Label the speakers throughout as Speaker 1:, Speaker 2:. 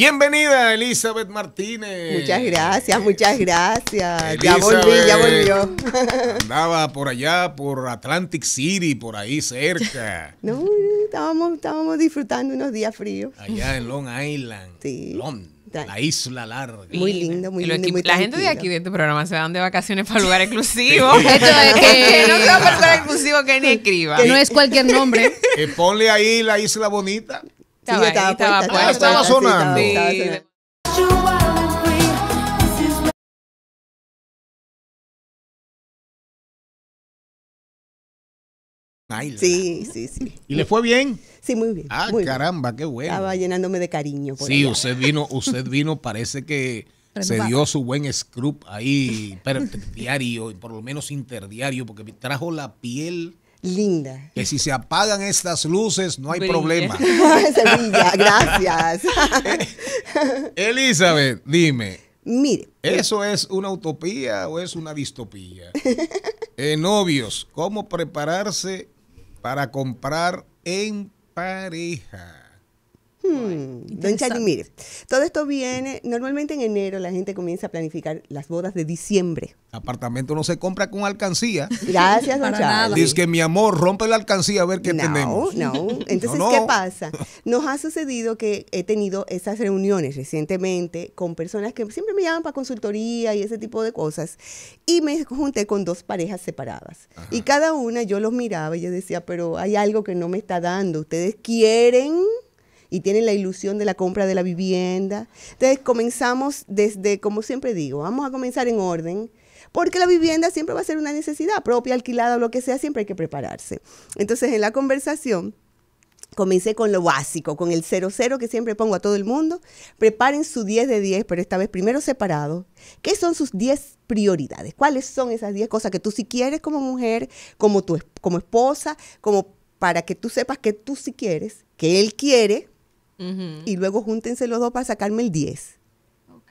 Speaker 1: Bienvenida, Elizabeth Martínez. Muchas gracias, muchas gracias. ya volví, ya volvió. Andaba por allá, por Atlantic City, por ahí cerca.
Speaker 2: No, estábamos, estábamos disfrutando unos días fríos.
Speaker 1: Allá en Long Island. Sí.
Speaker 3: Long. La isla larga. Muy lindo, muy lindo. Muy la gente de aquí de este programa se van de vacaciones para
Speaker 1: lugar exclusivo. Esto es que, no sea lugar
Speaker 3: exclusivo que ni escriba. no es
Speaker 1: cualquier nombre. Eh, ponle ahí la isla bonita. Ah, estaba, sí, estaba, estaba, sonando. Sí, Sí, sí, ¿Y le fue bien? Sí, muy bien. Ah, caramba, qué bueno.
Speaker 2: Estaba llenándome de cariño. sí,
Speaker 1: usted vino, usted vino, parece que se dio su buen scrub ahí, diario, por lo menos interdiario, porque trajo la piel
Speaker 2: linda.
Speaker 1: Que si se apagan estas luces, no hay problema.
Speaker 2: gracias.
Speaker 1: Elizabeth, dime. Mire. ¿Eso es una utopía o es una distopía? En eh, novios, ¿cómo prepararse para comprar en pareja? Hmm, don Charly mire, todo
Speaker 2: esto viene, normalmente en enero la gente comienza a planificar las bodas de diciembre.
Speaker 1: Apartamento no se compra con alcancía.
Speaker 2: Gracias, don Charly. Dice
Speaker 1: que mi amor, rompe la alcancía a ver qué tenemos. No, entonces, no, Entonces, ¿qué pasa?
Speaker 2: Nos ha sucedido que he tenido esas reuniones recientemente con personas que siempre me llaman para consultoría y ese tipo de cosas. Y me junté con dos parejas separadas. Y cada una yo los miraba y yo decía, pero hay algo que no me está dando. Ustedes quieren y tienen la ilusión de la compra de la vivienda. Entonces comenzamos desde, como siempre digo, vamos a comenzar en orden, porque la vivienda siempre va a ser una necesidad propia, alquilada o lo que sea, siempre hay que prepararse. Entonces en la conversación comencé con lo básico, con el 00 que siempre pongo a todo el mundo. Preparen su 10 de 10, pero esta vez primero separado. ¿Qué son sus 10 prioridades? ¿Cuáles son esas 10 cosas que tú si quieres como mujer, como, tu, como esposa, como para que tú sepas que tú si quieres, que él quiere, y luego júntense los dos para sacarme el 10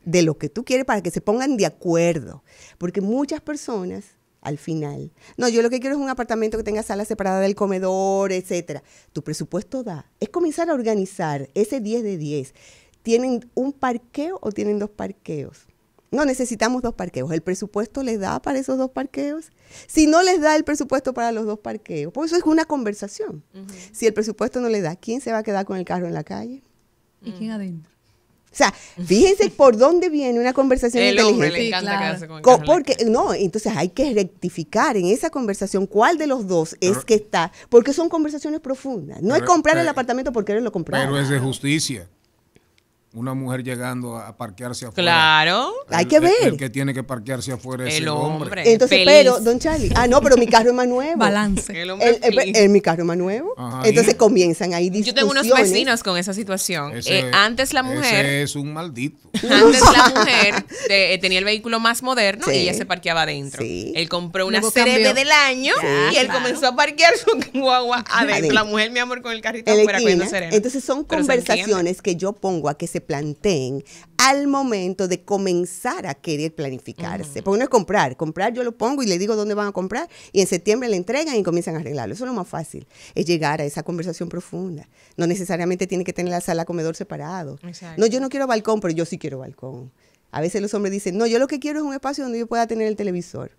Speaker 2: de lo que tú quieres para que se pongan de acuerdo. Porque muchas personas al final, no, yo lo que quiero es un apartamento que tenga sala separada del comedor, etcétera. Tu presupuesto da. Es comenzar a organizar ese 10 de 10. ¿Tienen un parqueo o tienen dos parqueos? No necesitamos dos parqueos. El presupuesto les da para esos dos parqueos. Si no les da el presupuesto para los dos parqueos, por pues eso es una conversación. Si el presupuesto no les da, ¿quién se va a quedar con el carro en la calle? ¿Y quién mm. adentro? O sea, fíjense por dónde viene una conversación inteligente. Hombre le encanta con el porque no, entonces hay que rectificar en esa conversación cuál de los dos es que está, porque son conversaciones profundas. No es comprar el apartamento porque él lo compró. Pero es
Speaker 1: de justicia una mujer llegando a parquearse afuera. Claro. Hay que ver. El, que tiene que parquearse afuera es el hombre. Entonces,
Speaker 2: pero, don Charlie, ah, no, pero mi carro es más nuevo. Balance. El hombre el, mi carro es más nuevo. Entonces comienzan ahí discusiones. Yo tengo unos vecinos
Speaker 3: con esa situación. Eh, antes la mujer. Ese es un maldito. Antes la mujer eh, tenía el vehículo más moderno y ella se parqueaba adentro. Él compró una serie del año y él comenzó a parquear su guagua adentro. La mujer, mi amor, con el carrito afuera Entonces son conversaciones
Speaker 2: que yo pongo a que se planteen al momento de comenzar a querer planificarse. Porque no es comprar, comprar yo lo pongo y le digo dónde van a comprar y en septiembre le entregan y comienzan a arreglarlo. Eso es lo más fácil, es llegar a esa conversación profunda. No necesariamente tiene que tener la sala comedor separado. No, yo no quiero balcón, pero yo sí quiero balcón. A veces los hombres dicen, no, yo lo que quiero es un espacio donde yo pueda tener el televisor.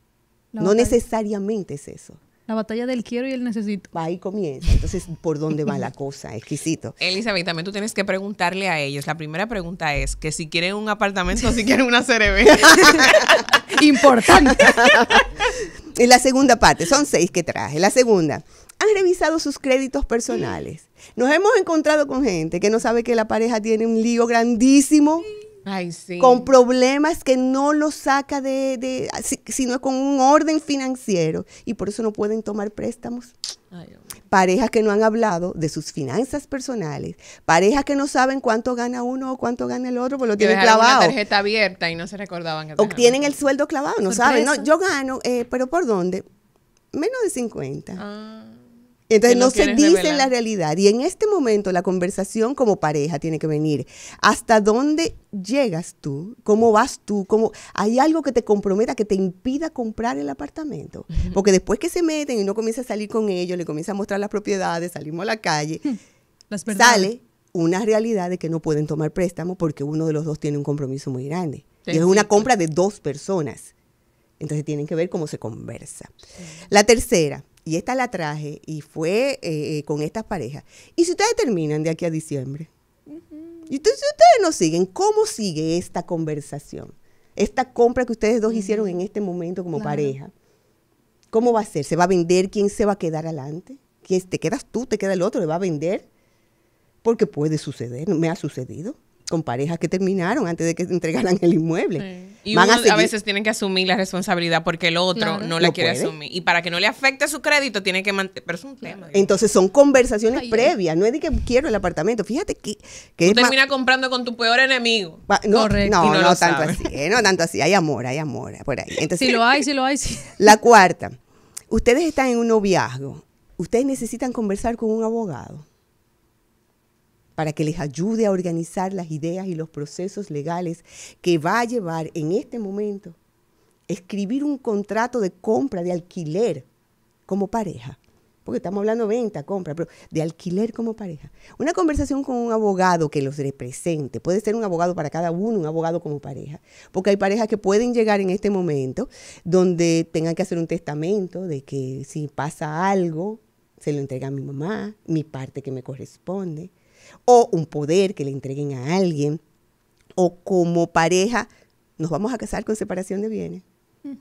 Speaker 2: no necesariamente es eso. La batalla del quiero y el necesito. ahí comienza. Entonces, ¿por dónde va la cosa? Exquisito.
Speaker 3: Elizabeth, también tú tienes que preguntarle a ellos. La primera pregunta es que si quieren un apartamento o si quieren una cereve
Speaker 2: Importante. y la segunda parte, son seis que traje. La segunda, han revisado sus créditos personales. Nos hemos encontrado con gente que no sabe que la pareja tiene un lío grandísimo con problemas que no los saca de, de, sino con un orden financiero y por eso no pueden tomar préstamos. parejas que no han hablado de sus finanzas personales, parejas que no saben cuánto gana uno o cuánto gana el otro, porque lo tienen clavado. Una
Speaker 3: tarjeta abierta y no se recordaban. Que o
Speaker 2: tienen el sueldo clavado, no saben. No, yo gano, eh, pero ¿por dónde? Menos de 50. Ah. Entonces no, se dice en la realidad. Y en este momento la conversación como pareja tiene que venir. ¿Hasta dónde llegas tú? ¿Cómo vas tú? ¿Cómo? ¿Hay algo que te comprometa, que te impida comprar el apartamento? Porque después que se meten y uno comienza a salir con ellos, le comienza a mostrar las propiedades, salimos a la calle, hmm, sale una realidad de que no pueden tomar préstamo porque uno de los dos tiene un compromiso muy grande. y es una compra de dos personas. Entonces tienen que ver cómo se conversa. La tercera, y esta la traje y fue eh, eh, con estas parejas. Y si ustedes terminan de aquí a diciembre, y entonces, si ustedes no siguen, ¿cómo sigue esta conversación? Esta compra que ustedes dos hicieron en este momento como pareja, ¿cómo va a ser? ¿Se va a vender? ¿Quién se va a quedar adelante? ¿Te quedas tú? ¿Te queda el otro? ¿Le va a vender? Porque puede suceder, me ha sucedido con parejas que terminaron antes de que entregaran el inmueble. Y a, veces
Speaker 3: tienen que asumir la responsabilidad porque el otro no la quiere asumir. Y para que no le afecte su crédito, tiene que mantener. Pero es un tema.
Speaker 2: Entonces son conversaciones previas. No es de que quiero el apartamento. Fíjate que. que Tú terminas
Speaker 3: comprando con tu peor enemigo. no, No, no, tanto así.
Speaker 2: Eh, no tanto así. Hay amor, hay amor. Por ahí. si lo hay, si lo hay, La cuarta. Ustedes están en un noviazgo. Ustedes necesitan conversar con un abogado para que les ayude a organizar las ideas y los procesos legales que va a llevar en este momento escribir un contrato de compra, de alquiler como pareja. Porque estamos hablando venta, compra, pero de alquiler como pareja. Una conversación con un abogado que los represente. Puede ser un abogado para cada uno, un abogado como pareja. Porque hay parejas que pueden llegar en este momento donde tengan que hacer un testamento de que si pasa algo, se lo entrega a mi mamá, mi parte que me corresponde o un poder que le entreguen a alguien, o como pareja, nos vamos a casar con separación de bienes. Mm.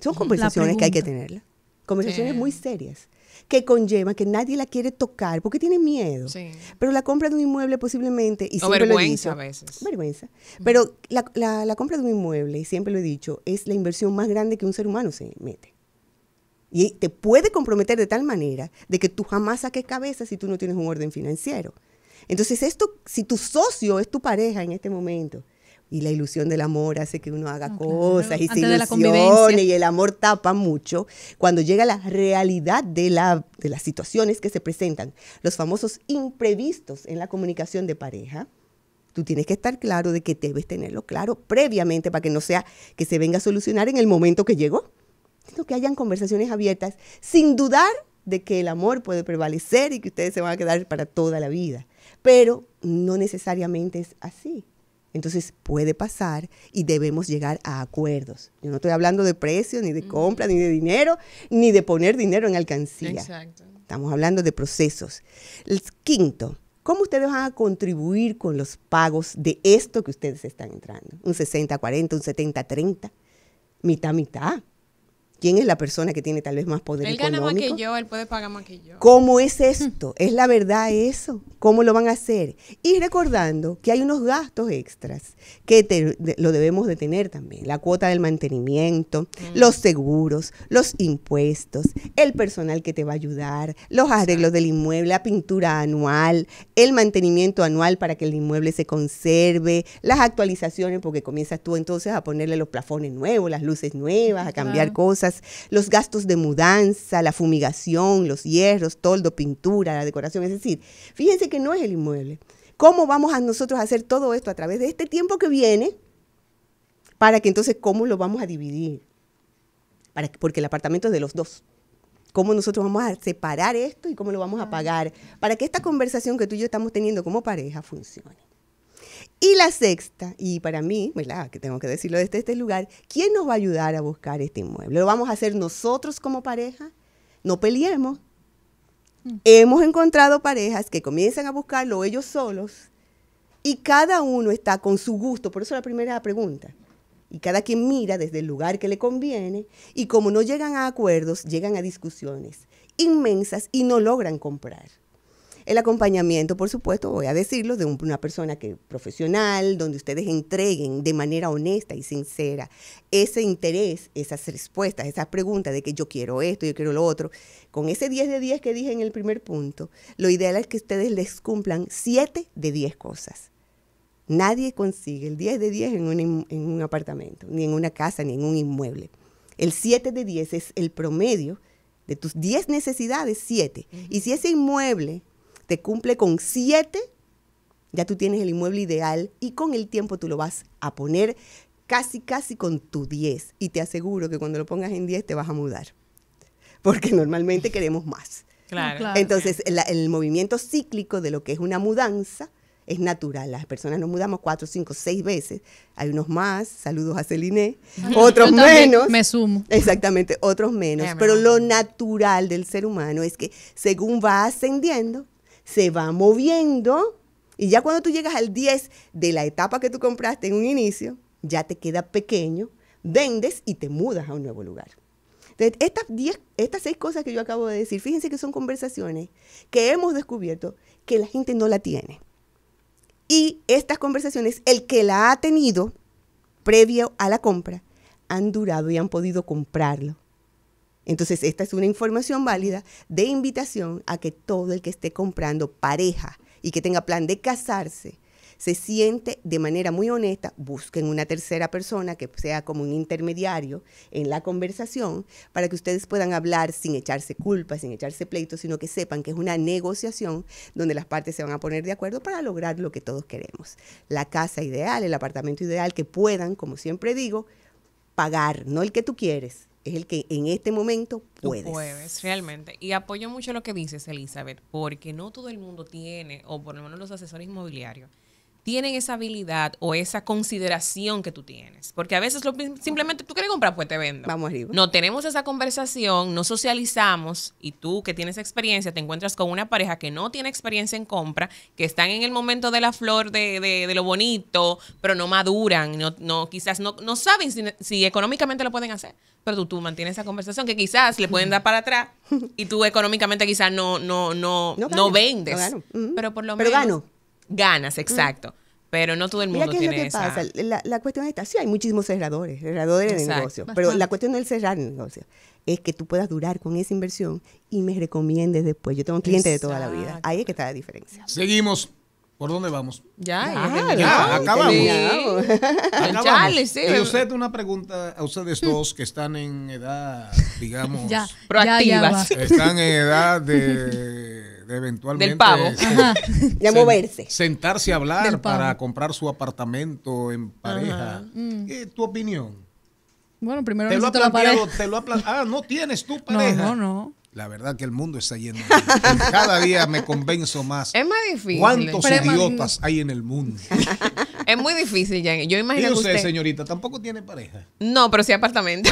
Speaker 2: Son conversaciones que hay que tenerlas, conversaciones muy serias que conlleva que nadie la quiere tocar porque tiene miedo. Pero la compra de un inmueble posiblemente, y o siempre vergüenza lo a veces. Vergüenza. Mm. Pero la, la, compra de un inmueble, y siempre lo he dicho, es la inversión más grande que un ser humano se mete. Y te puede comprometer de tal manera de que tú jamás saques cabeza si tú no tienes un orden financiero. Entonces, esto, si tu socio es tu pareja en este momento, y la ilusión del amor hace que uno haga cosas y se ilusione y el amor tapa mucho. Cuando llega la realidad de, de las situaciones que se presentan, los famosos imprevistos en la comunicación de pareja, tú tienes que estar claro de que debes tenerlo claro previamente para que no sea que se venga a solucionar en el momento que llegó, sino que hayan conversaciones abiertas sin dudar de que el amor puede prevalecer y que ustedes se van a quedar para toda la vida pero no necesariamente es así. Entonces puede pasar y debemos llegar a acuerdos. Yo no estoy hablando de precios, ni de compra, ni de dinero, ni de poner dinero en alcancía. Estamos hablando de procesos. El quinto, ¿cómo ustedes van a contribuir con los pagos de esto que ustedes están entrando? ¿Un 60-40, un 70-30? ¿Mitad-mitad? quién es la persona que tiene tal vez más poder él económico. Él gana más que
Speaker 3: yo, él puede pagar más que yo.
Speaker 2: ¿Cómo es esto? ¿Es la verdad eso? ¿Cómo lo van a hacer? Y recordando que hay unos gastos extras que lo debemos de tener también. La cuota del mantenimiento, mm. los seguros, los impuestos, el personal que te va a ayudar, los arreglos del inmueble, la pintura anual, el mantenimiento anual para que el inmueble se conserve, las actualizaciones porque comienzas tú entonces a ponerle los plafones nuevos, las luces nuevas, a cambiar cosas los gastos de mudanza, la fumigación, los hierros, toldo, pintura, la decoración. Es decir, fíjense que no es el inmueble. ¿Cómo vamos a nosotros a hacer todo esto a través de este tiempo que viene? Para que entonces, ¿cómo lo vamos a dividir? Para porque el apartamento es de los dos cómo nosotros vamos a separar esto y cómo lo vamos a pagar, para que esta conversación que tú y yo estamos teniendo como pareja funcione. Y la sexta, y para mí, ¿verdad? Que tengo que decirlo desde este lugar, ¿quién nos va a ayudar a buscar este inmueble? ¿Lo vamos a hacer nosotros como pareja? No peleemos. Mm. Hemos encontrado parejas que comienzan a buscarlo ellos solos y cada uno está con su gusto, por eso la primera pregunta. Y cada quien mira desde el lugar que le conviene y como no llegan a acuerdos, llegan a discusiones inmensas y no logran comprar el acompañamiento, por supuesto, voy a decirlo, de una persona que profesional, donde ustedes entreguen de manera honesta y sincera ese interés, esas respuestas, esas preguntas de que yo quiero esto, yo quiero lo otro. Con ese 10 de 10 que dije en el primer punto, lo ideal es que ustedes les cumplan 7 de 10 cosas. Nadie consigue el 10 de 10 en un, apartamento, ni en una casa, ni en un inmueble. El 7 de 10 es el promedio de tus 10 necesidades, 7. Y si ese inmueble te cumple con siete, ya tú tienes el inmueble ideal y con el tiempo tú lo vas a poner casi, casi con tu 10. Y te aseguro que cuando lo pongas en 10 te vas a mudar, porque normalmente queremos más. Claro. Entonces, el, movimiento cíclico de lo que es una mudanza, es natural. Las personas nos mudamos cuatro, cinco, seis veces. Hay unos más, saludos a Celine, otros menos. Me sumo. Exactamente, otros menos. Pero lo natural del ser humano es que según va ascendiendo, se va moviendo y ya cuando tú llegas al 10 de la etapa que tú compraste en un inicio, ya te queda pequeño, vendes y te mudas a un nuevo lugar. Entonces, estas, diez, estas seis cosas que yo acabo de decir, fíjense que son conversaciones que hemos descubierto que la gente no la tiene. Y estas conversaciones, el que la ha tenido previo a la compra, han durado y han podido comprarlo. Entonces, esta es una información válida de invitación a que todo el que esté comprando pareja y que tenga plan de casarse, se siente de manera muy honesta, busquen una tercera persona que sea como un intermediario en la conversación para que ustedes puedan hablar sin echarse culpa, sin echarse pleito, sino que sepan que es una negociación donde las partes se van a poner de acuerdo para lograr lo que todos queremos. La casa ideal, el apartamento ideal que puedan, como siempre digo, pagar, no el que tú quieres, es el que
Speaker 3: en este momento puedes. puedes, realmente. Y apoyo mucho lo que dices, Elizabeth, porque no todo el mundo tiene, o por lo menos los asesores inmobiliarios, tienen esa habilidad o esa consideración que tú tienes. Porque a veces lo, simplemente tú quieres comprar, pues te vendo. Vamos arriba. No tenemos esa conversación, no socializamos y tú que tienes experiencia te encuentras con una pareja que no tiene experiencia en compra, que están en el momento de la flor de, de, lo bonito, pero no maduran, no, quizás no, no saben si, económicamente lo pueden hacer. Pero tú, mantienes esa conversación que quizás le pueden dar para atrás y tú económicamente quizás no, no, no, no, vendes. Pero por lo menos. Gano Ganas, mm. exacto. Pero no todo el mundo tiene es lo pasa?
Speaker 2: La, la, cuestión está, sí, hay muchísimos cerradores, cerradores de negocio pero la cuestión del cerrar el negocio es que tú puedas durar con esa inversión y me recomiendes después. Yo tengo un cliente de toda la vida. Ahí es que está la diferencia.
Speaker 1: Seguimos. ¿Por dónde vamos? Ya, ya, acabamos. Y usted una pregunta a ustedes hmm. dos que están en edad, digamos, proactivas. Están en edad de eventualmente Del pavo. de moverse. Sentarse a hablar para comprar su apartamento en pareja. Mm. Eh, ¿Tu opinión? Bueno, primero te lo ha la pareja. Te lo ha ah, no tienes tu pareja. No, no, no. La verdad que el mundo está lleno. Cada día me convenzo más. Es
Speaker 3: más difícil. ¿Cuántos idiotas
Speaker 1: hay en el mundo?
Speaker 3: Es muy difícil, Jan. Yo imagino usted, usted, señorita,
Speaker 1: tampoco tiene pareja?
Speaker 3: No, pero sí apartamento.